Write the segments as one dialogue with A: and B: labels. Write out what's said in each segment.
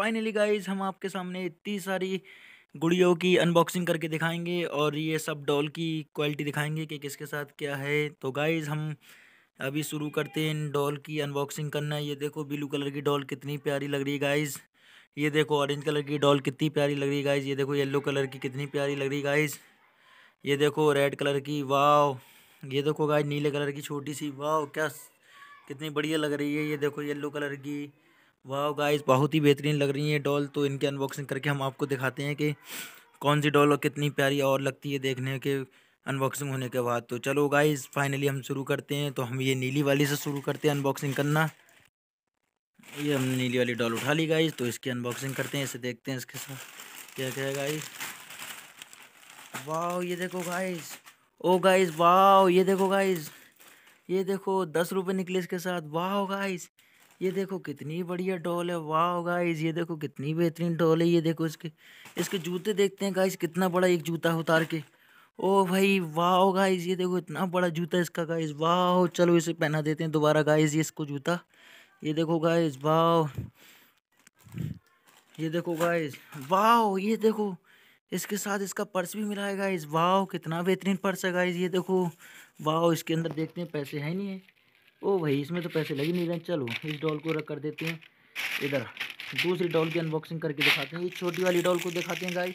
A: finally guys हम आपके सामने इतनी सारी गुड़ियों की अनबॉक्सिंग करके दिखाएंगे और ये सब डॉल की क्वालिटी दिखाएंगे कि किसके साथ क्या है तो गाइज हम अभी शुरू करते हैं इन डॉल की अनबॉक्सिंग करना ये देखो ब्लू कलर की डॉल कितनी प्यारी लग रही है गाइज़ ये देखो ऑरेंज कलर की डॉल कितनी प्यारी लग रही है गाइज़ ये देखो येलो कलर की कितनी प्यारी लग रही है गाइज़ ये देखो रेड कलर की वाव ये देखो गाइज नीले कलर की छोटी सी वाव क्या कितनी बढ़िया लग रही है ये देखो येल्लो कलर की वाह गाइस बहुत ही बेहतरीन लग रही है डॉल तो इनकी अनबॉक्सिंग करके हम आपको दिखाते हैं कि कौन सी डॉल और कितनी प्यारी और लगती है देखने के अनबॉक्सिंग होने के बाद तो चलो गाइस फाइनली हम शुरू करते हैं तो हम ये नीली वाली से शुरू करते हैं अनबॉक्सिंग करना ये हमने नीली वाली डॉल उठा ली गाइज तो इसकी अनबॉक्सिंग करते हैं इसे देखते हैं इसके साथ क्या क्या है वाह ये देखो गाइज ओ गाइज वाह ये देखो गाइज ये देखो दस रुपये निकले इसके साथ वाह गाइज़ ये देखो कितनी बढ़िया डॉल है वाह गाइज ये देखो कितनी बेहतरीन डॉल है ये देखो इसके इसके जूते देखते हैं गाइस कितना बड़ा एक जूता उतार के ओ भाई वाह गाइज ये देखो इतना बड़ा जूता इसका गाइस वाह चलो इसे पहना देते हैं दोबारा गाइस ये इसको जूता ये देखो गाइस वाह ये देखो गाइस वाह ये देखो इसके साथ इसका पर्स भी मिला है गाइस वाह कितना बेहतरीन पर्स है गाइस ये देखो वाह इसके अंदर देखते हैं पैसे है नहीं है ओ भाई इसमें तो पैसे लग ही नहीं रहे चलो इस डॉल को रख कर देते हैं इधर दूसरी डॉल की अनबॉक्सिंग करके दिखाते हैं ये छोटी वाली डॉल को दिखाते हैं गाइस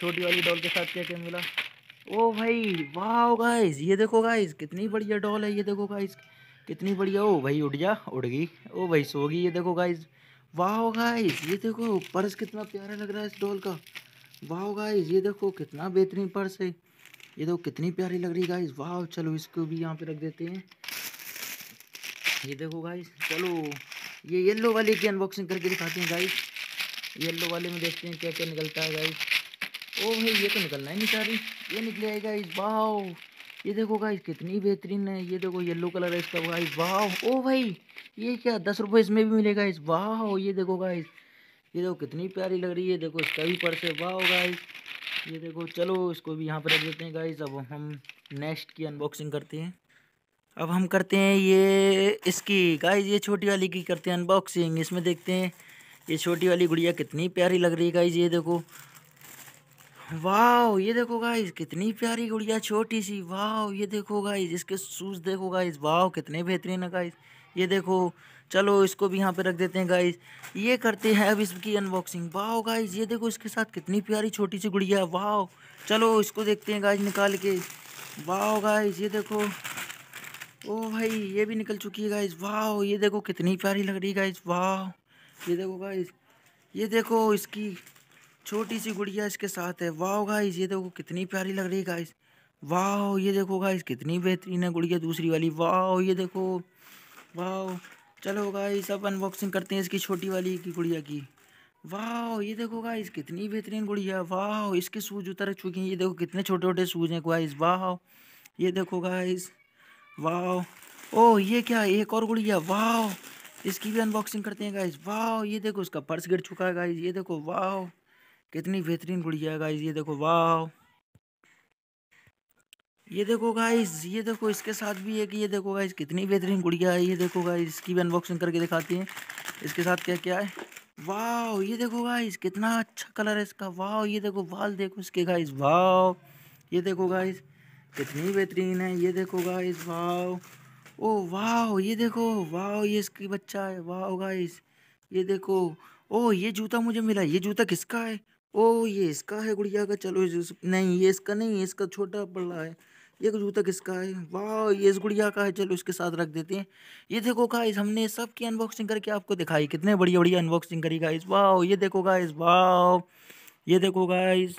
A: छोटी वाली डॉल के साथ क्या क्या मिला ओ भाई वाह गाइस ये देखो गाइस कितनी बढ़िया डॉल है ये देखो गाइस कितनी बढ़िया ओ भाई उड़ जा उड़ गई ओ भाई सो गई ये देखो गाइस वाह गाइस ये देखो पर्स कितना प्यारा लग रहा है इस डॉल का वाह गाइस ये देखो कितना बेहतरीन पर्स है ये देखो कितनी प्यारी लग रही है गाइस वाह चलो इसको भी यहाँ पे रख देते हैं ये देखो गाइस चलो ये येलो वाले की अनबॉक्सिंग करके दिखाते हैं गाइस येलो वाले में देखते हैं क्या क्या निकलता है गाइस ओ भाई ये तो निकलना ही नहीं सारी ये निकले आई गाइस वाह ये देखो गाइस कितनी बेहतरीन है ये देखो येलो कलर है इसका गाइस वाह ओ भाई ये क्या दस रुपये इसमें भी मिलेगा इस वाह ये देखो गाइस ये देखो कितनी प्यारी लग रही है देखो इसका भी पर्स है वाह गाइस ये देखो चलो इसको भी यहाँ पर रख देते हैं गाइस अब हम नेक्स्ट की अनबॉक्सिंग करते हैं अब हम करते हैं ये इसकी गाइस ये छोटी वाली की करते हैं अनबॉक्सिंग इसमें देखते हैं ये छोटी वाली गुड़िया कितनी प्यारी लग रही है गाइस ये देखो वाह ये देखो गाइस कितनी प्यारी गुड़िया छोटी सी वाह ये देखो गाइस इसके शूज़ देखो गाइस वाह कितने बेहतरीन है गाइस ये देखो चलो इसको भी यहाँ पे रख देते हैं गाइस ये करते हैं अब इसकी अनबॉक्सिंग वाह गाइस ये देखो इसके साथ कितनी प्यारी छोटी सी गुड़िया वाह चलो इसको देखते हैं गाइस निकाल के वाह गाइस ये देखो ओ भाई ये भी निकल चुकी है गाइज वाह ये देखो कितनी प्यारी लग रही है गाइज वाह ये देखो गाइज ये देखो इसकी छोटी सी गुड़िया इसके साथ है वाह गाइज ये देखो कितनी प्यारी लग रही है गाइज वाह ये देखो गाइज कितनी बेहतरीन है गुड़िया दूसरी वाली वाह ये देखो वाह चलो गाइज अब अनबॉक्सिंग करते हैं इसकी छोटी वाली की गुड़िया की वाह ये देखो गाइज कितनी बेहतरीन गुड़िया वाह इसके सूज उतर चुके हैं ये देखो कितने छोटे छोटे सूज हैं गाइज वाह ये देखो गाइज़ वाह ओ ये क्या एक और गुड़िया वाह इसकी भी अनबॉक्सिंग करते हैं गाइज वाह ये देखो इसका पर्स गिर चुका है गाइज ये देखो वाह कितनी बेहतरीन गुड़िया है गाइज ये देखो वाह ये देखो गाइज ये देखो इसके साथ भी है कि ये देखो गाइज कितनी बेहतरीन गुड़िया है ये देखो गाइज इसकी भी अनबॉक्सिंग करके दिखाती हैं इसके साथ क्या क्या है वाह ये देखो गाइज कितना अच्छा कलर है इसका वाह ये देखो वाल देखो इसके गाइज वाह ये देखो गाइज़ कितनी बेहतरीन है ये देखो गाइस वाह ओ वाह ये देखो वाह ये इसकी बच्चा है वाह गाइस ये देखो ओ ये जूता मुझे मिला ये जूता किसका है ओ ये इसका है गुड़िया का चलो नहीं ये इसका नहीं इसका छोटा पड़ा है ये जूता किसका है वाह ये इस गुड़िया का है चलो इसके साथ रख देते हैं ये देखो गाइस हमने सब की अनबॉक्सिंग करके आपको दिखाई कितने बढ़िया बढ़िया अनबॉक्सिंग करी गाइस वाह ये देखो गाइस वाह ये देखो गाइस